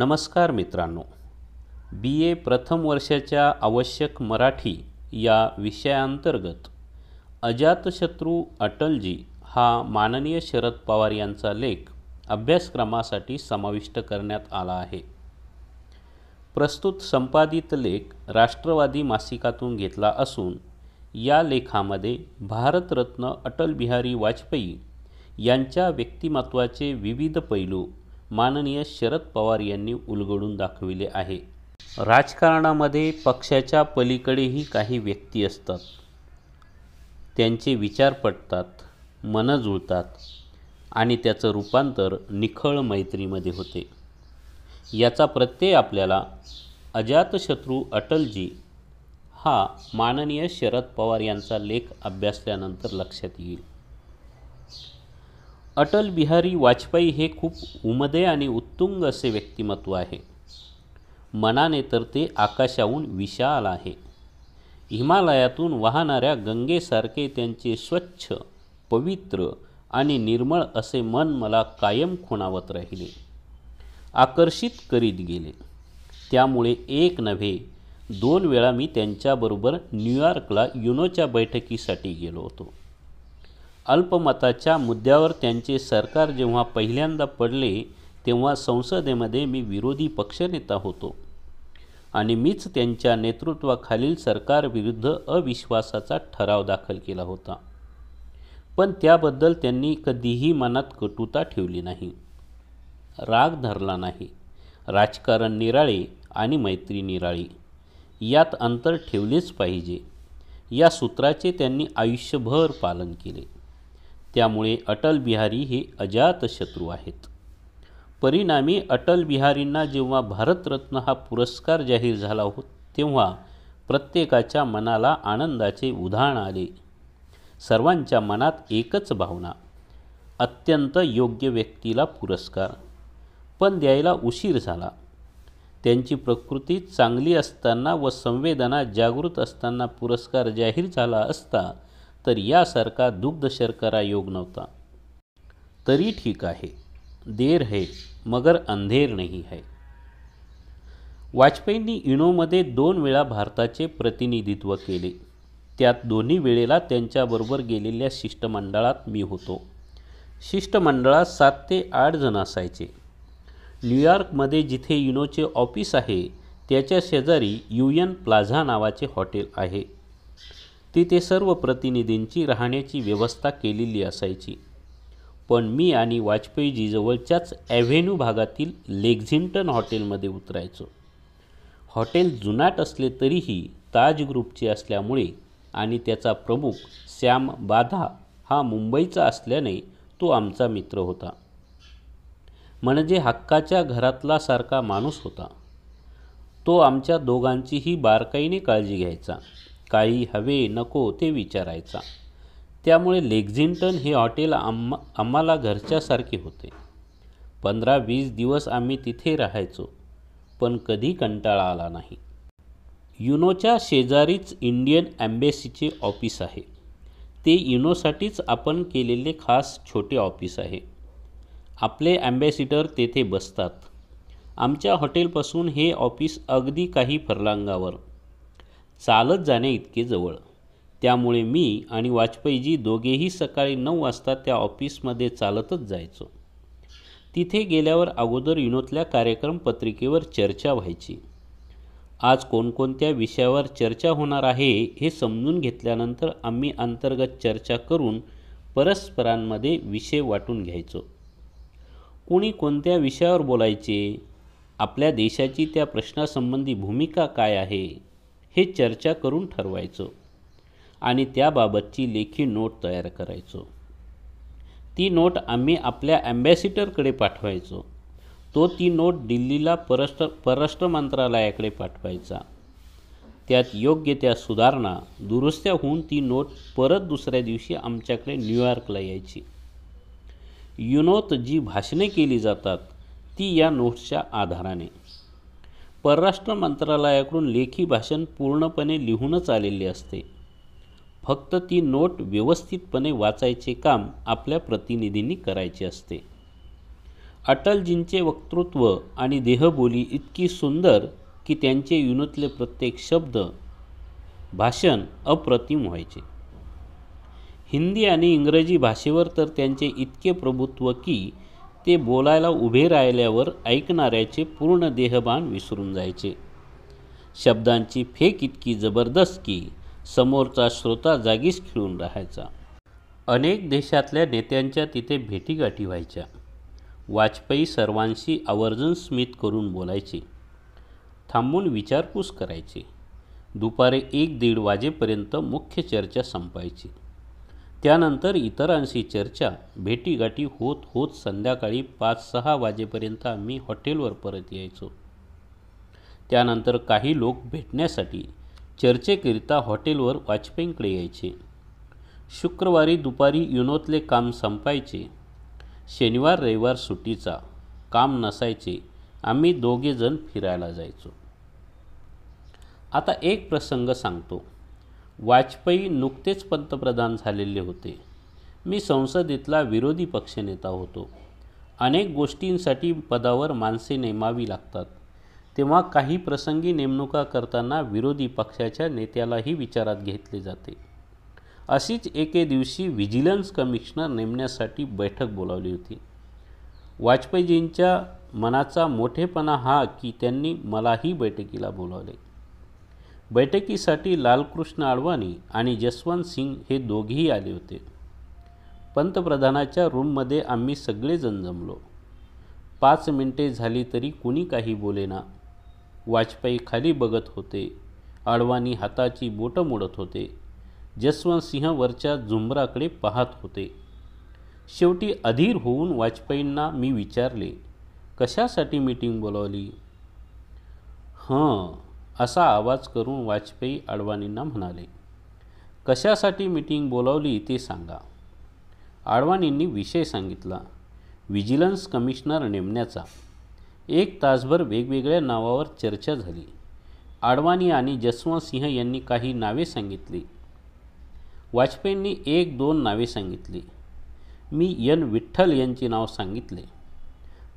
नमस्कार मित्रांनो बी ए प्रथम वर्षाच्या आवश्यक मराठी या विषयांतर्गत अजातशत्रू अटलजी हा माननीय शरद पवार यांचा लेख अभ्यासक्रमासाठी समाविष्ट करण्यात आला आहे प्रस्तुत संपादित लेख राष्ट्रवादी मासिकातून घेतला असून या लेखामध्ये भारतरत्न अटलबिहारी वाजपेयी यांच्या व्यक्तिमत्त्वाचे विविध पैलू माननीय शरद पवार यांनी उलगडून दाखविले आहे राजकारणामध्ये पक्षाच्या पलीकडेही काही व्यक्ती असतात त्यांचे विचार पटतात मनं जुळतात आणि त्याचं रूपांतर निखळ मैत्रीमध्ये होते याचा प्रत्यय आपल्याला अजातशत्रू अटलजी हा माननीय शरद पवार यांचा लेख अभ्यासल्यानंतर लक्षात येईल अटल बिहारी वाजपेयी हे खूप उमदे आणि उत्तुंग असे व्यक्तिमत्व आहे मनाने तर ते आकाशाहून विशाल आहे हिमालयातून वाहणाऱ्या गंगेसारखे त्यांचे स्वच्छ पवित्र आणि निर्मळ असे मन मला कायम खुणावत राहिले आकर्षित करीत गेले त्यामुळे एक नव्हे दोन वेळा मी त्यांच्याबरोबर न्यूयॉर्कला युनोच्या बैठकीसाठी गेलो होतो अल्पमताच्या मुद्द्यावर त्यांचे सरकार जेव्हा पहिल्यांदा पडले तेव्हा संसदेमध्ये मी विरोधी पक्षनेता होतो आणि मीच त्यांच्या नेतृत्वाखालील सरकारविरुद्ध अविश्वासाचा ठराव दाखल केला होता पण त्याबद्दल त्यांनी कधीही मनात कटुता ठेवली नाही राग धरला नाही राजकारण निराळे आणि मैत्री निराळी यात अंतर ठेवलेच पाहिजे या सूत्राचे त्यांनी आयुष्यभर पालन केले त्यामुळे अटल बिहारी हे अजातशत्रू आहेत परिणामी अटल बिहारींना जेव्हा भारतरत्न हा पुरस्कार जाहीर झाला हो तेव्हा प्रत्येकाच्या मनाला आनंदाचे उदाहरण आले सर्वांच्या मनात एकच भावना अत्यंत योग्य व्यक्तीला पुरस्कार पण द्यायला उशीर झाला त्यांची प्रकृती चांगली असताना व संवेदना जागृत असताना पुरस्कार जाहीर झाला असता तर यासारखा दुग्ध शर्करा योग नव्हता तरी ठीक आहे देर है मगर अंधेर नाही है वाजपेयींनी युनोमध्ये दोन वेळा भारताचे प्रतिनिधित्व केले त्यात दोन्ही वेळेला त्यांच्याबरोबर गेलेल्या शिष्टमंडळात मी होतो शिष्टमंडळात सात ते आठ जण असायचे न्यूयॉर्कमध्ये जिथे इनोचे ऑफिस आहे त्याच्या शेजारी यू एन प्लाझा नावाचे हॉटेल आहे तिथे सर्व प्रतिनिधींची राहण्याची व्यवस्था केलेली असायची पण मी आणि वाजपेयीजी जवळच्याच ॲव्हेन्यू भागातील लेक्झिंग्टन हॉटेलमध्ये उतरायचो हॉटेल जुनाट असले तरीही ताज ग्रुपचे असल्यामुळे आणि त्याचा प्रमुख श्याम बाधा हा मुंबईचा असल्याने तो आमचा मित्र होता म्हणजे हक्काच्या घरातला सारखा माणूस होता तो आमच्या दोघांचीही बारकाईने काळजी घ्यायचा काही हवे नको ते विचारायचा त्यामुळे लेक्झिंटन हे हॉटेल आम आम्हाला घरच्यासारखे होते पंधरा वीस दिवस आम्ही तिथे राहायचो पण कधी कंटाळा आला नाही युनोच्या शेजारीच इंडियन ॲम्बेसीचे ऑफिस आहे ते युनोसाठीच आपण केलेले खास छोटे ऑफिस आहे आपले ॲम्बॅसिडर तेथे बसतात आमच्या हॉटेलपासून हे ऑफिस अगदी काही फरलांगावर चालत जाणे इतके जवळ त्यामुळे मी आणि वाजपेयीजी दोघेही सकाळी नऊ वाजता त्या ऑफिसमध्ये चालतच जायचो तिथे गेल्यावर अगोदर युनोतल्या कार्यक्रम पत्रिकेवर चर्चा व्हायची आज कोणकोणत्या विषयावर चर्चा होणार आहे हे समजून घेतल्यानंतर आम्ही अंतर्गत चर्चा करून परस्परांमध्ये विषय वाटून घ्यायचो कोणी कोणत्या विषयावर बोलायचे आपल्या देशाची त्या प्रश्नासंबंधी भूमिका काय आहे हे चर्चा करून ठरवायचो आणि त्याबाबतची लेखी नोट तयार करायचो ती नोट आम्ही आपल्या ॲम्बॅसिटरकडे पाठवायचो तो ती नोट दिल्लीला परराष्ट्र परराष्ट्र मंत्रालयाकडे पाठवायचा त्यात योग्य त्या सुधारणा दुरुस्त्या होऊन ती नोट परत दुसऱ्या दिवशी आमच्याकडे न्यूयॉर्कला यायची युनोत जी भाषणे केली जातात ती या नोट्सच्या आधाराने परराष्ट्र मंत्रालयाकडून लेखी भाषण पूर्णपणे लिहूनच आलेले असते फक्त ती नोट व्यवस्थितपणे वाचायचे काम आपल्या प्रतिनिधींनी करायचे असते अटलजींचे वक्तृत्व आणि देहबोली इतकी सुंदर की त्यांचे युनूतले प्रत्येक शब्द भाषण अप्रतिम व्हायचे हिंदी आणि इंग्रजी भाषेवर तर त्यांचे इतके प्रभुत्व की ते बोलायला उभे राहिल्यावर ऐकणाऱ्याचे पूर्ण देहबान विसरून जायचे शब्दांची फेक इतकी जबरदस्त की समोरचा श्रोता जागीच खिळून राहायचा अनेक देशातल्या नेत्यांच्या तिथे भेटीगाठी व्हायच्या वाजपेयी सर्वांशी आवर्जून स्मित करून बोलायचे थांबून विचारपूस करायचे दुपारे एक दीड वाजेपर्यंत मुख्य चर्चा संपायची त्यानंतर इतरांशी चर्चा भेटीगाठी होत होत संध्याकाळी पाच सहा वाजेपर्यंत आम्ही हॉटेलवर परत यायचो त्यानंतर काही लोक भेटण्यासाठी चर्चेकरिता हॉटेलवर वाजपेयींकडे यायचे शुक्रवारी दुपारी युनोतले काम संपायचे शनिवार रविवार सुट्टीचा काम नसायचे आम्ही दोघेजण फिरायला जायचो आता एक प्रसंग सांगतो वाजपेयी नुकतेच पंतप्रधान झालेले होते मी संसदेतला विरोधी पक्षनेता होतो अनेक गोष्टींसाठी पदावर माणसे नेमावी लागतात तेव्हा काही प्रसंगी नेमणुका करताना विरोधी पक्षाच्या नेत्यालाही विचारात घेतले जाते अशीच एके दिवशी व्हिजिलन्स कमिशनर नेमण्यासाठी बैठक बोलावली होती वाजपेयीजींच्या मनाचा मोठेपणा हा की त्यांनी मलाही बैठकीला बोलावले बैठकीसाठी लालकृष्ण आडवाणी आणि जसवंत सिंग हे दोघेही आले होते पंतप्रधानाच्या रूममध्ये आम्ही सगळेजण जमलो पाच मिनटे झाली तरी कुणी काही बोलेना वाजपेयी खाली बघत होते आडवाणी हाताची बोटं मोडत होते जसवंत सिंह वरच्या झुंबराकडे पाहत होते शेवटी अधीर होऊन वाजपेयींना मी विचारले कशासाठी मीटिंग बोलावली हां असा आवाज करून वाजपेयी आडवाणींना म्हणाले कशासाठी मीटिंग बोलावली ते सांगा आडवाणींनी विषय सांगितला विजिलन्स कमिशनर नेमण्याचा एक तासभर वेगवेगळ्या नावावर चर्चा झाली आडवाणी आणि जसवंत सिंह यांनी काही नावे सांगितली वाजपेयींनी एक दोन नावे सांगितली मी यन विठ्ठल यांचे नाव सांगितले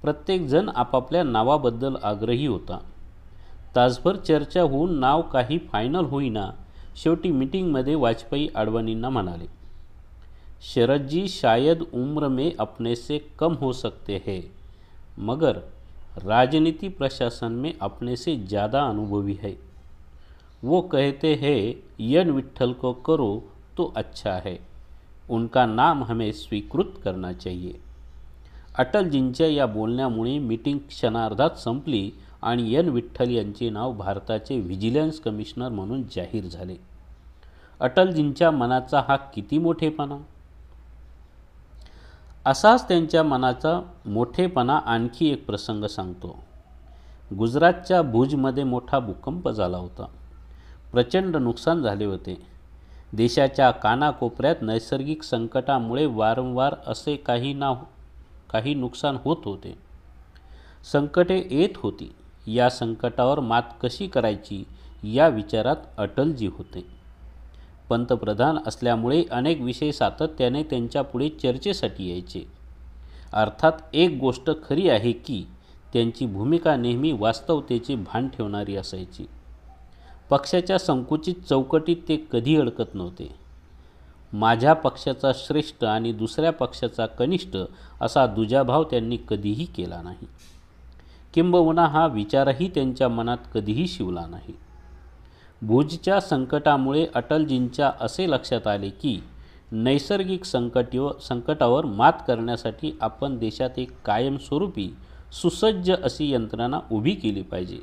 प्रत्येकजण आपापल्या नावाबद्दल आग्रही होता तासभर चर्चा होऊन नाव काही फायनल होईना शेवटी मीटिंगमध्ये वाजपेयी अडवाणींना म्हणाले शरदजी शायद उम्र में अपने से कम हो सकते हैं मगर राजनीति प्रशासन में अपने से ज़्यादा अनुभवी है वो कहते हैं यन विठ्ठल को करो तो अच्छा है उनका नाम हमें स्वीकृत करना चाहिए अटलजींच्या या बोलण्यामुळे मीटिंग क्षणार्धात संपली आणि एन विठ्ठल यांचे नाव भारताचे व्हिजिलन्स कमिशनर म्हणून जाहीर झाले अटलजींच्या मनाचा हा किती मोठेपणा असाच त्यांच्या मनाचा मोठेपणा आणखी एक प्रसंग सांगतो गुजरातच्या भुजमध्ये मोठा भूकंप झाला होता प्रचंड नुकसान झाले होते देशाच्या कानाकोपऱ्यात नैसर्गिक संकटामुळे वारंवार असे काही ना काही नुकसान होत होते संकटे येत होती या संकटावर मात कशी करायची या विचारात अटलजी होते पंतप्रधान असल्यामुळे अनेक विषय सातत्याने त्यांच्यापुढे चर्चेसाठी यायचे अर्थात एक गोष्ट खरी आहे की त्यांची भूमिका नेहमी वास्तवतेचे भान ठेवणारी असायची पक्षाच्या संकुचित चौकटीत ते कधी अडकत नव्हते माझ्या पक्षाचा श्रेष्ठ आणि दुसऱ्या पक्षाचा कनिष्ठ असा दुजाभाव त्यांनी कधीही केला नाही किंबहुना हा विचारही त्यांच्या मनात कधीही शिवला नाही भुजच्या संकटामुळे अटलजींच्या असे लक्षात आले की नैसर्गिक संकटी संकटावर मात करण्यासाठी आपण देशात एक कायमस्वरूपी सुसज्ज अशी यंत्रणा उभी केली पाहिजे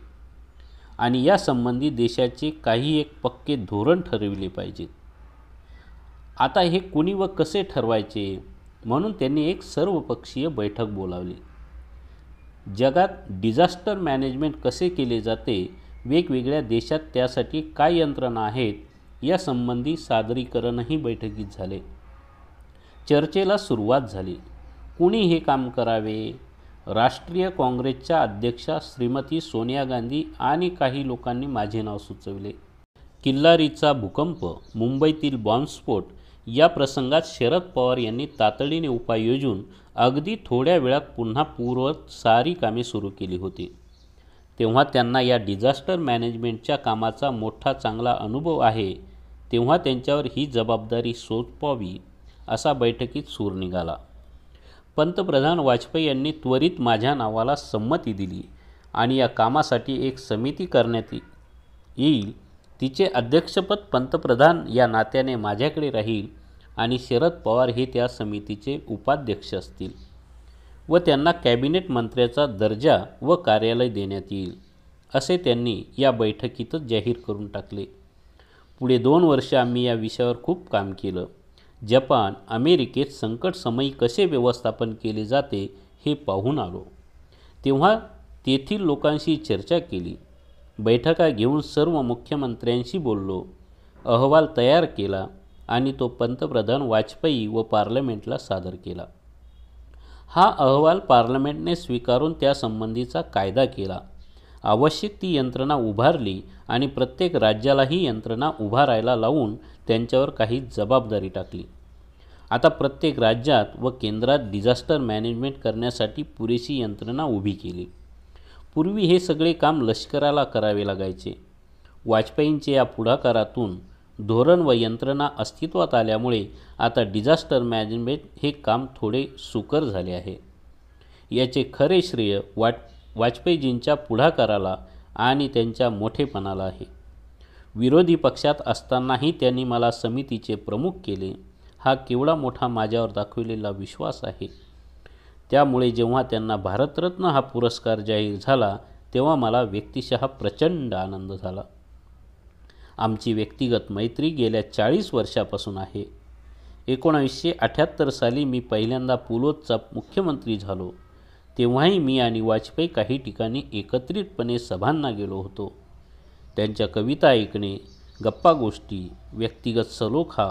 आणि यासंबंधी देशाचे काही एक पक्के धोरण ठरविले पाहिजेत आता हे कुणी व कसे ठरवायचे म्हणून त्यांनी एक सर्वपक्षीय बैठक बोलावली जगात डिझास्टर मॅनेजमेंट कसे केले जाते वेगवेगळ्या देशात त्यासाठी काय यंत्रणा आहेत यासंबंधी सादरीकरणही बैठकीत झाले चर्चेला सुरुवात झाली कुणी हे काम करावे राष्ट्रीय काँग्रेसच्या अध्यक्षा श्रीमती सोनिया गांधी आणि काही लोकांनी माझे नाव सुचवले किल्लारीचा भूकंप मुंबईतील बॉम्बस्फोट या प्रसंगात शरद पवार यांनी तातडीने उपाय योजून अगदी थोड्या वेळात पुन्हा पूर्व सारी कामे सुरू केली होती तेव्हा त्यांना या डिझास्टर मॅनेजमेंटच्या कामाचा मोठा चांगला अनुभव आहे तेव्हा त्यांच्यावर ही जबाबदारी सोपवावी असा बैठकीत सूर निघाला पंतप्रधान वाजपेयी यांनी त्वरित माझ्या नावाला संमती दिली आणि या कामासाठी एक समिती करण्यात येईल तिचे अध्यक्षपद पंतप्रधान या नात्याने माझ्याकडे राहील आणि शरद पवार हे त्या समितीचे उपाध्यक्ष असतील व त्यांना कॅबिनेट मंत्र्याचा दर्जा व कार्यालय देण्यात येईल असे त्यांनी या बैठकीतच जाहीर करून टाकले पुढे दोन वर्ष आम्ही या विषयावर खूप काम केलं जपान अमेरिकेत संकट समयी कसे व्यवस्थापन केले जाते हे पाहून आलो तेव्हा तेथील लोकांशी चर्चा केली बैठका घेऊन सर्व मुख्यमंत्र्यांशी बोललो अहवाल तयार केला आणि तो पंतप्रधान वाजपेयी व पार्लमेंटला सादर केला हा अहवाल पार्लमेंटने स्वीकारून त्यासंबंधीचा कायदा केला आवश्यक ती यंत्रणा उभारली आणि प्रत्येक राज्याला ही यंत्रणा उभारायला लावून त्यांच्यावर काही जबाबदारी टाकली आता प्रत्येक राज्यात व केंद्रात डिझास्टर मॅनेजमेंट करण्यासाठी पुरेशी यंत्रणा उभी केली पूर्वी हे सगळे काम लष्कराला करावे लागायचे वाजपेयींच्या या पुढाकारातून धोरण व यंत्रणा अस्तित्वात आल्यामुळे आता डिझास्टर मॅनेजमेंट हे काम थोडे सुकर झाले आहे याचे खरे श्रेय वाट वाजपेयीजींच्या पुढाकाराला आणि त्यांच्या मोठेपणाला आहे विरोधी पक्षात असतानाही त्यांनी मला समितीचे प्रमुख केले हा केवढा मोठा माझ्यावर दाखविलेला विश्वास आहे त्यामुळे जेव्हा त्यांना भारतरत्न हा पुरस्कार जाहीर झाला तेव्हा मला व्यक्तिशः प्रचंड आनंद झाला आमची व्यक्तिगत मैत्री गेल्या चाळीस वर्षापासून आहे एकोणावीसशे अठ्ठ्याहत्तर साली मी पहिल्यांदा पुलोतचा मुख्यमंत्री झालो तेव्हाही मी आणि वाजपेयी काही ठिकाणी एकत्रितपणे सभांना गेलो होतो त्यांच्या कविता ऐकणे गप्पा गोष्टी व्यक्तिगत सलोखा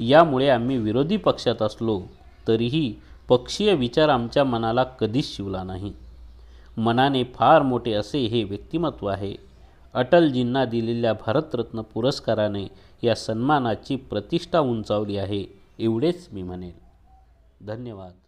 यामुळे आम्ही विरोधी पक्षात असलो तरीही पक्षीय विचार आमच्या मनाला कधीच शिवला नाही मनाने फार मोठे असे हे व्यक्तिमत्व आहे अटलजींना दिलेल्या भारतरत्न पुरस्काराने या सन्मानाची प्रतिष्ठा उंचावली आहे एवढेच मी म्हणेन धन्यवाद